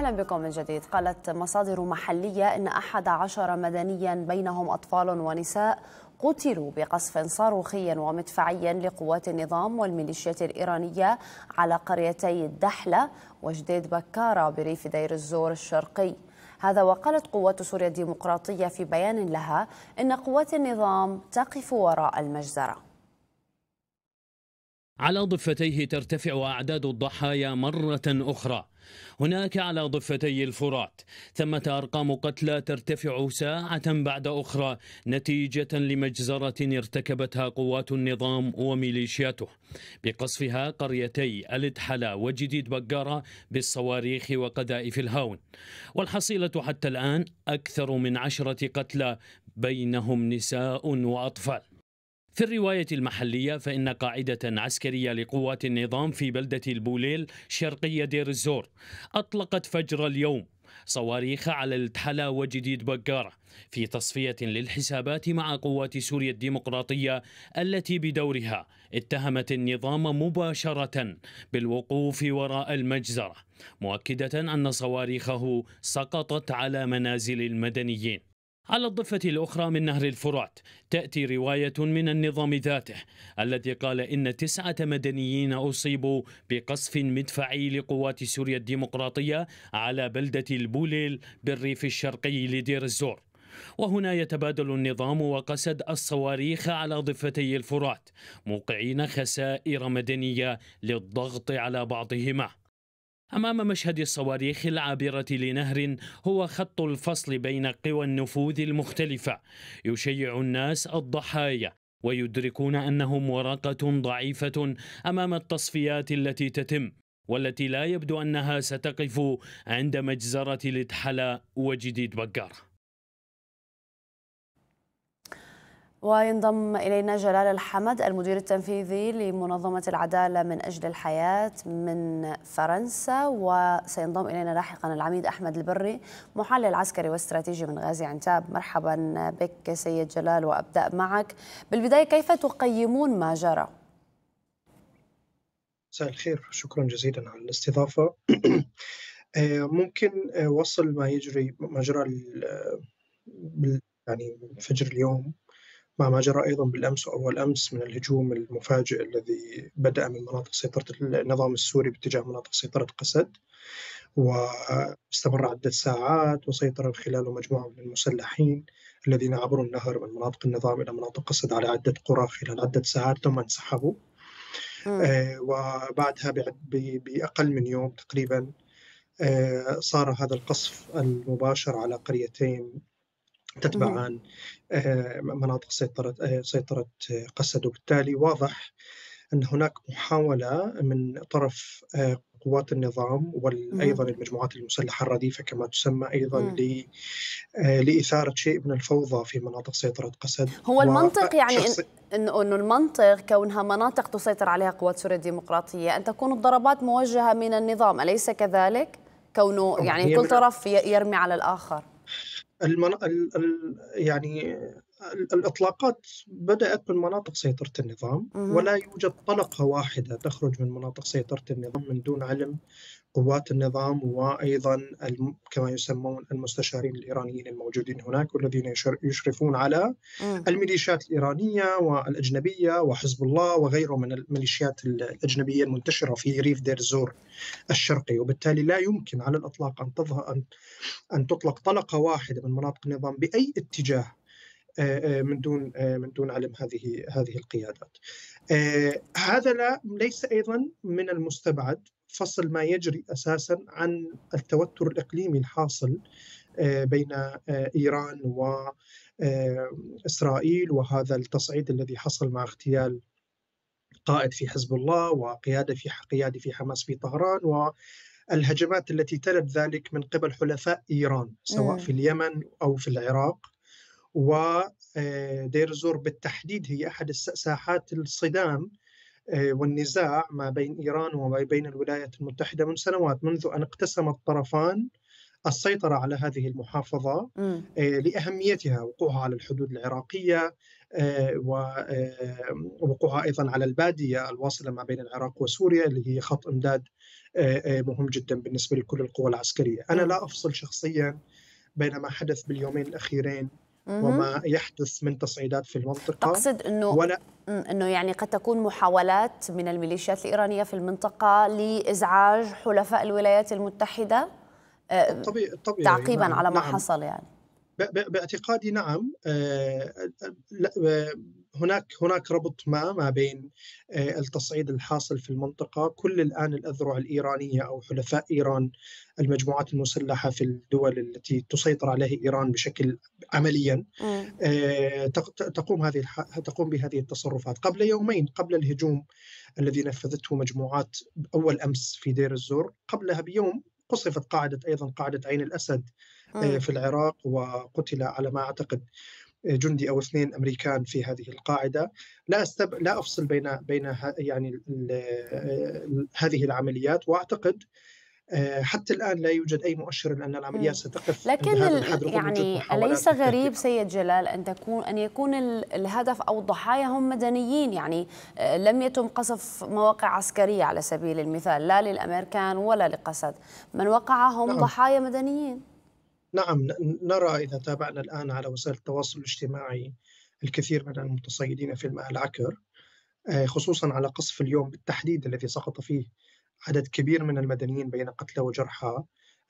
أهلا بكم من جديد قالت مصادر محلية إن أحد عشر مدنيا بينهم أطفال ونساء قتلوا بقصف صاروخي ومدفعي لقوات النظام والميليشيات الإيرانية على قريتي الدحلة وجديد بكارة بريف دير الزور الشرقي هذا وقالت قوات سوريا الديمقراطية في بيان لها إن قوات النظام تقف وراء المجزرة على ضفتيه ترتفع أعداد الضحايا مرة أخرى هناك على ضفتي الفرات ثمة أرقام قتلى ترتفع ساعة بعد أخرى نتيجة لمجزرة ارتكبتها قوات النظام وميليشياته بقصفها قريتي الإدحلة وجديد بقارة بالصواريخ وقذائف الهاون والحصيلة حتى الآن أكثر من عشرة قتلى بينهم نساء وأطفال في الرواية المحلية فإن قاعدة عسكرية لقوات النظام في بلدة البوليل شرقية دير الزور أطلقت فجر اليوم صواريخ على التحلا وجديد بقارة في تصفية للحسابات مع قوات سوريا الديمقراطية التي بدورها اتهمت النظام مباشرة بالوقوف وراء المجزرة مؤكدة أن صواريخه سقطت على منازل المدنيين على الضفة الأخرى من نهر الفرات تأتي رواية من النظام ذاته الذي قال إن تسعة مدنيين أصيبوا بقصف مدفعي لقوات سوريا الديمقراطية على بلدة البوليل بالريف الشرقي لدير الزور وهنا يتبادل النظام وقسد الصواريخ على ضفتي الفرات موقعين خسائر مدنية للضغط على بعضهما أمام مشهد الصواريخ العابرة لنهر هو خط الفصل بين قوى النفوذ المختلفة يشيع الناس الضحايا ويدركون أنهم ورقة ضعيفة أمام التصفيات التي تتم والتي لا يبدو أنها ستقف عند مجزرة لتحلا وجديد بقارة وينضم إلينا جلال الحمد المدير التنفيذي لمنظمة العدالة من أجل الحياة من فرنسا وسينضم إلينا لاحقا العميد أحمد البري محلل عسكري واستراتيجي من غازي عنتاب مرحبا بك سيد جلال وأبدأ معك بالبداية كيف تقيمون ما جرى؟ مساء الخير شكرا جزيلا على الاستضافة آه، ممكن آه، وصل ما يجري ما جرى آه، يعني فجر اليوم مع ما جرى أيضا بالأمس وأول أمس من الهجوم المفاجئ الذي بدأ من مناطق سيطرة النظام السوري باتجاه مناطق سيطرة قسد واستمر عدة ساعات وسيطر من خلاله مجموعة من المسلحين الذين عبروا النهر من مناطق النظام إلى مناطق قسد على عدة قرى خلال عدة ساعات ثم انسحبوا آه، وبعدها بأقل من يوم تقريبا آه، صار هذا القصف المباشر على قريتين تتبع نعم. عن آه، مناطق سيطرة آه، سيطرة آه، قسد وبالتالي واضح أن هناك محاولة من طرف قوات النظام وأيضا نعم. المجموعات المسلحة الرديفة كما تسمى أيضا نعم. ل... لإثارة شيء من الفوضى في مناطق سيطرة قسد هو المنطق يعني أنه أنه المنطق كونها مناطق تسيطر عليها قوات سوريا الديمقراطية أن تكون الضربات موجهة من النظام أليس كذلك؟ كونه يعني كل طرف يرمي على الآخر المن... ال... ال... يعني الإطلاقات بدأت من مناطق سيطرة النظام ولا يوجد طلقة واحدة تخرج من مناطق سيطرة النظام من دون علم قوات النظام وايضا كما يسمون المستشارين الايرانيين الموجودين هناك والذين يشرفون على الميليشيات الايرانيه والاجنبيه وحزب الله وغيره من الميليشيات الاجنبيه المنتشره في ريف دير زور الشرقي وبالتالي لا يمكن على الاطلاق ان تظهر ان تطلق طلقه واحده من مناطق النظام باي اتجاه آه، آه، من دون آه، من دون علم هذه هذه القيادات. هذا لا ليس ايضا من المستبعد فصل ما يجري اساسا عن التوتر الاقليمي الحاصل آه، بين آه، ايران واسرائيل آه، وهذا التصعيد الذي حصل مع اغتيال قائد في حزب الله وقياده في قياده في حماس في طهران و الهجمات التي تلت ذلك من قبل حلفاء ايران سواء في اليمن او في العراق ودير زور بالتحديد هي احد ساحات الصدام آه، والنزاع ما بين إيران وما بين الولايات المتحدة من سنوات منذ أن اقتسم الطرفان السيطرة على هذه المحافظة م. آه، لأهميتها وقوعها على الحدود العراقية آه، ووقوعها أيضا على البادية الواصلة ما بين العراق وسوريا اللي هي خط إمداد مهم جدا بالنسبة لكل القوى العسكرية أنا لا أفصل شخصيا بين ما حدث باليومين الأخيرين وما يحدث من تصعيدات في المنطقه اقصد انه ولا انه يعني قد تكون محاولات من الميليشيات الايرانيه في المنطقه لازعاج حلفاء الولايات المتحده آه، طبيعي طبيعي تعقيبا نعم على ما نعم حصل يعني باعتقادي نعم آه، هناك هناك ربط ما ما بين آه، التصعيد الحاصل في المنطقه، كل الان الاذرع الايرانيه او حلفاء ايران المجموعات المسلحه في الدول التي تسيطر عليها ايران بشكل عمليا آه، تقوم هذه تقوم بهذه التصرفات قبل يومين قبل الهجوم الذي نفذته مجموعات اول امس في دير الزور قبلها بيوم قصفت قاعده ايضا قاعده عين الاسد آه، في العراق وقتل على ما اعتقد جندي او اثنين امريكان في هذه القاعده لا أستب... لا افصل بين بين ه... يعني ال... هذه العمليات واعتقد آه، حتى الان لا يوجد اي مؤشر ان العمليات ستقف لكن يعني اليس غريب سيد جلال ان تكون ان يكون الهدف او الضحايا هم مدنيين يعني آه، لم يتم قصف مواقع عسكريه على سبيل المثال لا للامريكان ولا لقسد من وقع هم نعم. ضحايا مدنيين نعم نرى إذا تابعنا الآن على وسائل التواصل الاجتماعي الكثير من المتصيدين في الماء العكر آه، خصوصا على قصف اليوم بالتحديد الذي سقط فيه عدد كبير من المدنيين بين قتلى وجرحى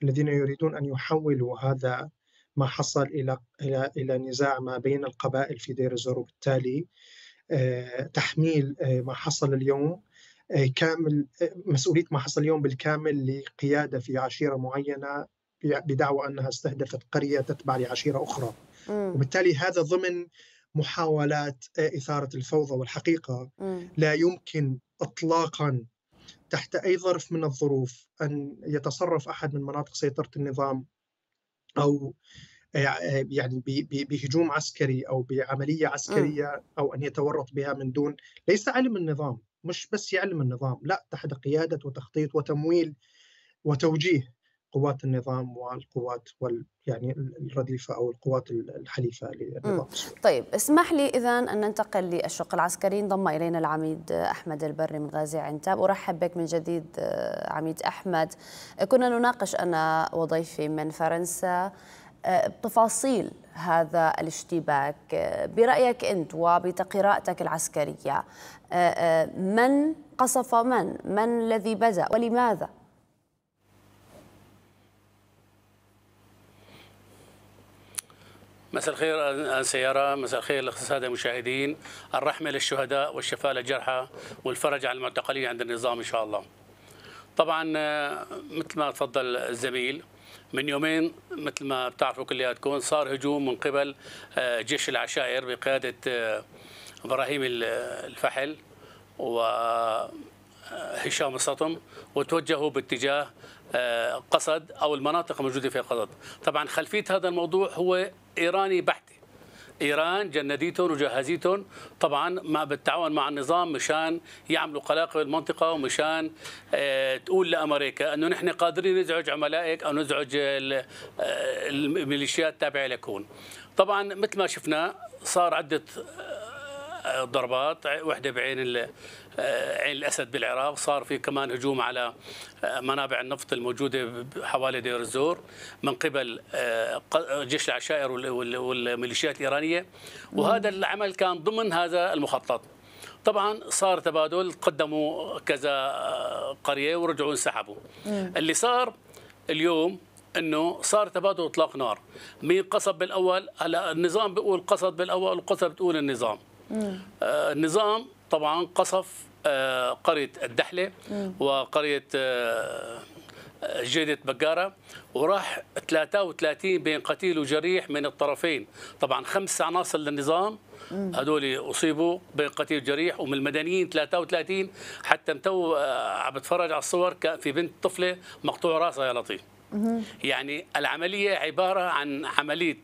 الذين يريدون أن يحولوا هذا ما حصل إلى إلى إلى نزاع ما بين القبائل في دير الزور وبالتالي آه، تحميل آه، ما حصل اليوم كامل مسؤوليه ما حصل اليوم بالكامل لقياده في عشيره معينه بدعوى انها استهدفت قريه تتبع لعشيره اخرى م. وبالتالي هذا ضمن محاولات اثاره الفوضى والحقيقه م. لا يمكن اطلاقا تحت اي ظرف من الظروف ان يتصرف احد من مناطق سيطره النظام او يعني بهجوم عسكري او بعمليه عسكريه او ان يتورط بها من دون ليس علم النظام مش بس يعلم النظام لا تحت قياده وتخطيط وتمويل وتوجيه قوات النظام والقوات وال يعني الرديفه او القوات الحليفه للنظام طيب اسمح لي اذا ان ننتقل للشق العسكري انضم الينا العميد احمد البري من غازي عنتاب ارحب بك من جديد عميد احمد كنا نناقش انا وضيفي من فرنسا آه، تفاصيل هذا الاشتباك آه، برأيك أنت وبتقراءتك العسكرية آه، من قصف من؟ من الذي بدأ ولماذا؟ مساء الخير سيارة مساء الخير الاقتصاد المشاهدين الرحمة للشهداء والشفاء للجرحى والفرج على المعتقلين عند النظام إن شاء الله طبعا مثل ما تفضل الزميل من يومين مثل ما بتعرفوا كلياتكم صار هجوم من قبل آه، جيش العشائر بقيادة آه، إبراهيم الفحل وهشام آه، السطم وتوجهوا باتجاه قصد او المناطق الموجوده فيها قصد طبعا خلفيه هذا الموضوع هو ايراني بحت ايران جنديتهم وجهزيتهم طبعا ما بالتعاون مع النظام مشان يعملوا قلاقل بالمنطقه ومشان آه، تقول لامريكا انه نحن قادرين نزعج عملائك او نزعج آه، الميليشيات التابعه لكون طبعا مثل ما شفنا صار عده آه، ضربات وحده بعين آه، عين الاسد بالعراق صار في كمان هجوم على آه، منابع النفط الموجوده حوالي دير الزور من قبل آه، جيش العشائر والميليشيات الايرانيه وهذا العمل كان ضمن هذا المخطط طبعا صار تبادل قدموا كذا قريه ورجعوا انسحبوا اللي صار اليوم انه صار تبادل اطلاق نار مين قصد بالاول هلا النظام بيقول قصد بالاول وقصد بتقول النظام النظام طبعا قصف آه، قرية الدحلة وقرية آه، جيدة بقارة وراح 33 بين قتيل وجريح من الطرفين طبعا خمس عناصر للنظام هذول اصيبوا بين قتيل وجريح ومن المدنيين 33 حتى متو آه، عم بتفرج على الصور كان في بنت طفله مقطوع راسها يا لطيف يعني العملية عبارة عن عملية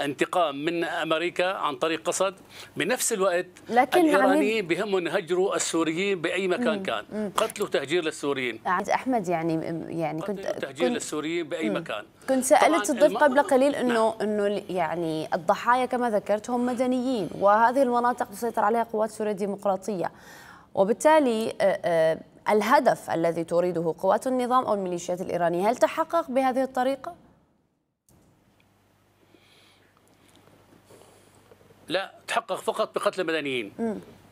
انتقام من أمريكا عن طريق قصد بنفس الوقت لكن يعني الإيرانيين عميد... بهم يهجروا السوريين بأي مكان مم. كان قتل وتهجير للسوريين عبد أحمد يعني يعني كنت تهجير كنت... للسوريين بأي مم. مكان كنت سألت الضيف قبل قليل أنه نعم. أنه يعني الضحايا كما ذكرت هم مدنيين وهذه المناطق تسيطر عليها قوات سوريا الديمقراطية وبالتالي الهدف الذي تريده قوات النظام أو الميليشيات الإيرانية هل تحقق بهذه الطريقة؟ لا تحقق فقط بقتل المدنيين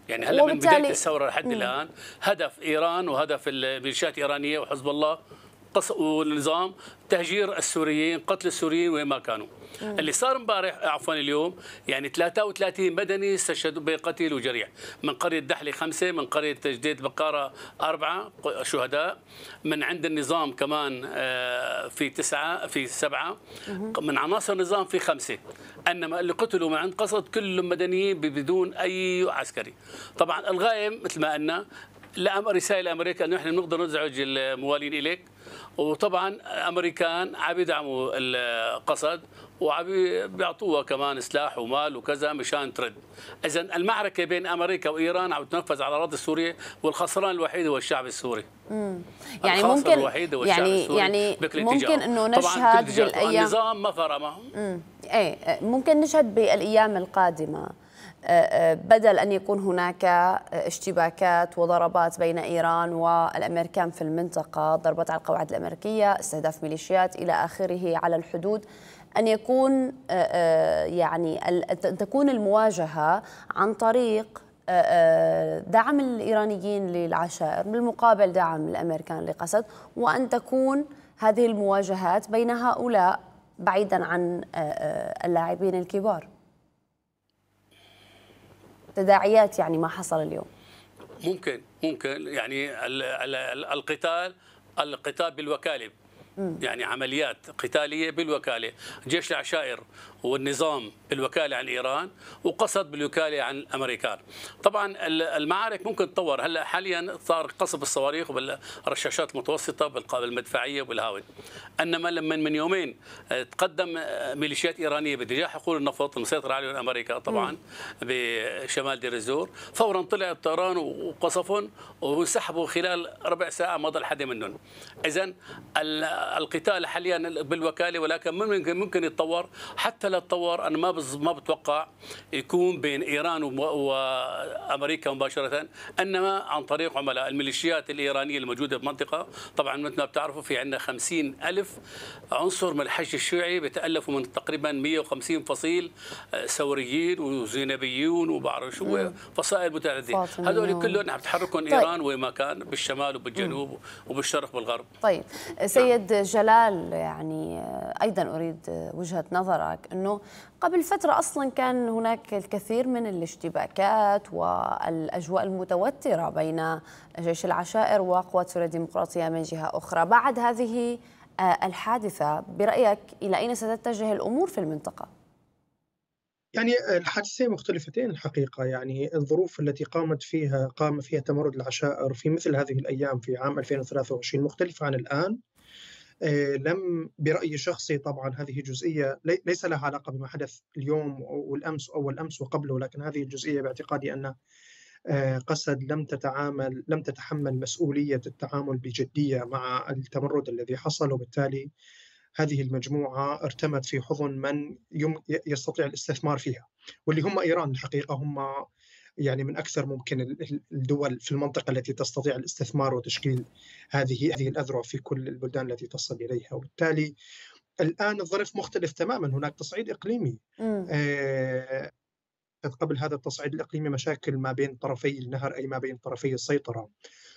يعني هلا من بدايه الثوره لحد الان هدف ايران وهدف الميليشيات الايرانيه وحزب الله والنظام تهجير السوريين قتل السوريين وين ما كانوا مم. اللي صار امبارح عفوا اليوم يعني 33 مدني استشهدوا بقتل وجريح من قريه دحلي خمسه من قريه جديد بقاره اربعه شهداء من عند النظام كمان آه، في تسعه في سبعه مم. من عناصر النظام في خمسه انما اللي قتلوا من عند قصد كلهم مدنيين بدون اي عسكري طبعا الغايه مثل ما قلنا لا رساله لامريكا انه نحن بنقدر نزعج الموالين اليك وطبعا امريكان عم يدعموا القصد وعم بيعطوها كمان سلاح ومال وكذا مشان ترد اذا المعركه بين امريكا وايران عم تنفذ على اراضي سوريا والخسران الوحيد هو الشعب السوري يعني ممكن الوحيد هو الشعب يعني السوري يعني ممكن انه نشهد بالايام النظام ما فرمهم ايه ممكن نشهد بالايام القادمه بدل أن يكون هناك اشتباكات وضربات بين إيران والأمريكان في المنطقة ضربات على القواعد الأمريكية استهداف ميليشيات إلى آخره على الحدود أن يكون آه، آه، يعني أن تكون المواجهة عن طريق آه، دعم الإيرانيين للعشائر بالمقابل دعم الأمريكان لقسد وأن تكون هذه المواجهات بين هؤلاء بعيدا عن اللاعبين الكبار تداعيات يعني ما حصل اليوم ممكن ممكن يعني القتال القتال بالوكاله يعني عمليات قتالية بالوكالة جيش العشائر والنظام بالوكالة عن إيران وقصد بالوكالة عن الأمريكان طبعا المعارك ممكن تتطور هلا حاليا صار قصف الصواريخ والرشاشات المتوسطة المدفعيه وبالهاون إنما لما من يومين تقدم ميليشيات إيرانية باتجاه حقول النفط المسيطرة عليه أمريكا طبعا بشمال دير الزور فورا طلع الطيران وقصفهم وانسحبوا خلال ربع ساعة مضى حدا منهم إذا القتال حاليا بالوكاله ولكن ممكن ممكن يتطور حتى لا تطور انا ما ما بتوقع يكون بين ايران وامريكا مباشره انما عن طريق عملاء الميليشيات الايرانيه الموجوده بالمنطقه طبعا مثل ما بتعرفوا في عندنا 50 الف عنصر من الحشد الشيعي بيتالفوا من تقريبا 150 فصيل ثوريين آه، وزينبيون وبعرف شو فصائل متعدده هذول كلهم عم تحركهم طيب. ايران طيب. وين ما كان بالشمال وبالجنوب وبالشرق والغرب طيب سيد جلال يعني ايضا اريد وجهه نظرك انه قبل فتره اصلا كان هناك الكثير من الاشتباكات والاجواء المتوتره بين جيش العشائر وقوات سوريا الديمقراطيه من جهه اخرى بعد هذه آه، الحادثه برايك الى اين ستتجه الامور في المنطقه؟ يعني آه، الحادثتين مختلفتين الحقيقة يعني الظروف التي قامت فيها قام فيها تمرد العشائر في مثل هذه الأيام في عام 2023 مختلفة عن الآن آه، لم برأيي شخصي طبعا هذه جزئية ليس لها علاقة بما حدث اليوم والأمس أو الأمس وقبله لكن هذه الجزئية باعتقادي أن آه، قسد لم تتعامل لم تتحمل مسؤولية التعامل بجدية مع التمرد الذي حصل وبالتالي هذه المجموعة ارتمت في حضن من يستطيع الاستثمار فيها واللي هم إيران الحقيقة هم يعني من اكثر ممكن الدول في المنطقه التي تستطيع الاستثمار وتشكيل هذه هذه الاذرع في كل البلدان التي تصل اليها وبالتالي الان الظرف مختلف تماما هناك تصعيد اقليمي آه قبل هذا التصعيد الاقليمي مشاكل ما بين طرفي النهر اي ما بين طرفي السيطره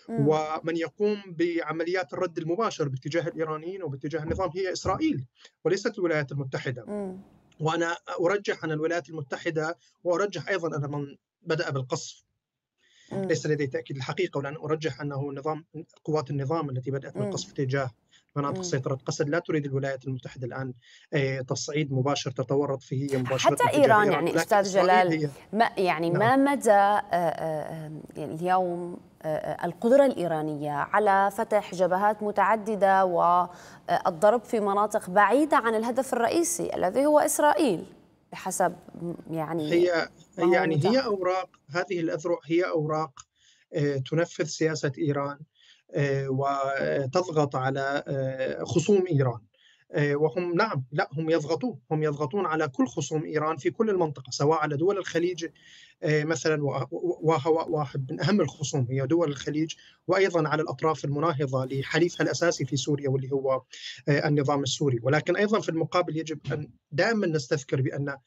مم. ومن يقوم بعمليات الرد المباشر باتجاه الايرانيين وباتجاه النظام هي اسرائيل وليست الولايات المتحده مم. وانا ارجح ان الولايات المتحده وارجح ايضا ان من بدأ بالقصف مم. ليس لدي تأكيد الحقيقة ولأن أرجح أنه نظام قوات النظام التي بدأت بالقصف تجاه مناطق سيطرة قسد لا تريد الولايات المتحدة الآن آه، تصعيد مباشر تتورط فيه هي مباشرة حتى إيران يعني أستاذ جلال ما يعني نعم. ما مدى آه، آه، اليوم القدرة الإيرانية على فتح جبهات متعددة والضرب في مناطق بعيدة عن الهدف الرئيسي الذي هو إسرائيل بحسب يعني هي يعني هي اوراق هذه الاذرع هي اوراق آه، تنفذ سياسه ايران آه، وتضغط على آه، خصوم ايران آه، وهم نعم لا هم يضغطون هم يضغطون على كل خصوم ايران في كل المنطقه سواء على دول الخليج آه، مثلا وهو واحد من اهم الخصوم هي دول الخليج وايضا على الاطراف المناهضه لحليفها الاساسي في سوريا واللي هو آه، النظام السوري ولكن ايضا في المقابل يجب ان دائما نستذكر بان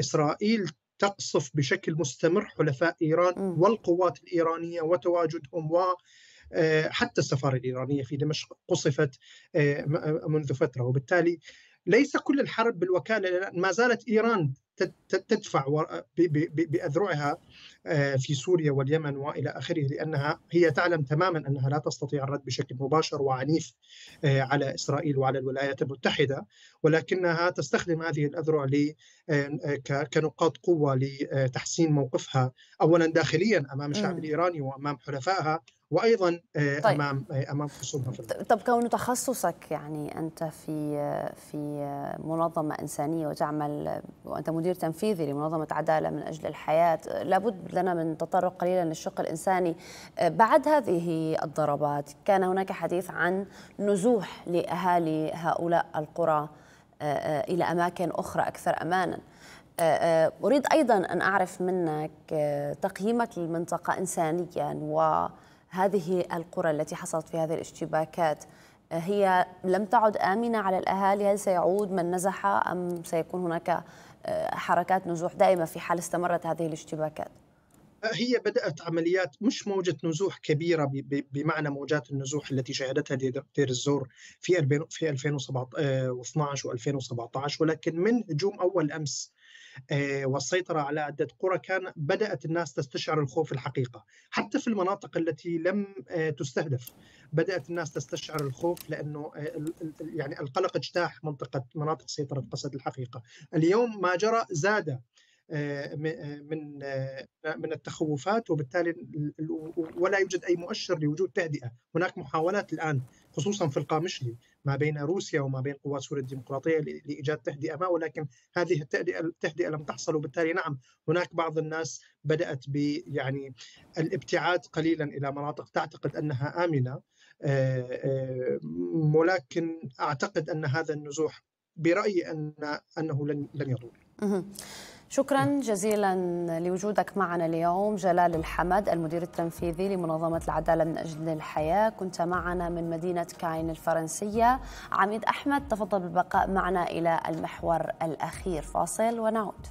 اسرائيل تقصف بشكل مستمر حلفاء ايران والقوات الايرانيه وتواجدهم و آه، حتى السفارة الإيرانية في دمشق قصفت آه، منذ فترة وبالتالي ليس كل الحرب بالوكالة ما زالت إيران تدفع باذرعها آه، في سوريا واليمن والى اخره لانها هي تعلم تماما انها لا تستطيع الرد بشكل مباشر وعنيف آه، على اسرائيل وعلى الولايات المتحده ولكنها تستخدم هذه الاذرع آه، كنقاط قوه لتحسين موقفها اولا داخليا امام الشعب الايراني وامام حلفائها وايضا طيب. امام امام خصومها طب كون تخصصك يعني انت في في منظمه انسانيه وتعمل وانت مدير مدير تنفيذي لمنظمة عدالة من أجل الحياة لابد لنا من تطرق قليلا للشق الإنساني بعد هذه الضربات كان هناك حديث عن نزوح لأهالي هؤلاء القرى آه، آه، إلى أماكن أخرى أكثر أمانا آه، أريد أيضا أن أعرف منك تقييمك للمنطقة إنسانيا وهذه القرى التي حصلت في هذه الاشتباكات هي لم تعد آمنة على الأهالي هل سيعود من نزح أم سيكون هناك آه، حركات نزوح دائمة في حال استمرت هذه الاشتباكات هي بدأت عمليات مش موجة نزوح كبيرة بمعنى موجات النزوح التي شهدتها دير الزور في في 2012 و2017 آه، ولكن من هجوم أول أمس آه، والسيطرة على عدة قرى كان بدأت الناس تستشعر الخوف الحقيقة حتى في المناطق التي لم آه، تستهدف بدأت الناس تستشعر الخوف لأنه آه، يعني القلق اجتاح منطقة مناطق سيطرة قسد الحقيقة اليوم ما جرى زاد من من التخوفات وبالتالي ولا يوجد اي مؤشر لوجود تهدئه، هناك محاولات الان خصوصا في القامشلي ما بين روسيا وما بين قوات سوريا الديمقراطيه لايجاد تهدئه ما ولكن هذه التهدئه لم تحصل وبالتالي نعم هناك بعض الناس بدات ب يعني الابتعاد قليلا الى مناطق تعتقد انها امنه آه، آه، ولكن اعتقد ان هذا النزوح برايي ان انه لن لن يطول. شكرا جزيلا لوجودك معنا اليوم جلال الحمد المدير التنفيذي لمنظمة العدالة من أجل الحياة كنت معنا من مدينة كاين الفرنسية عميد أحمد تفضل بالبقاء معنا إلى المحور الأخير فاصل ونعود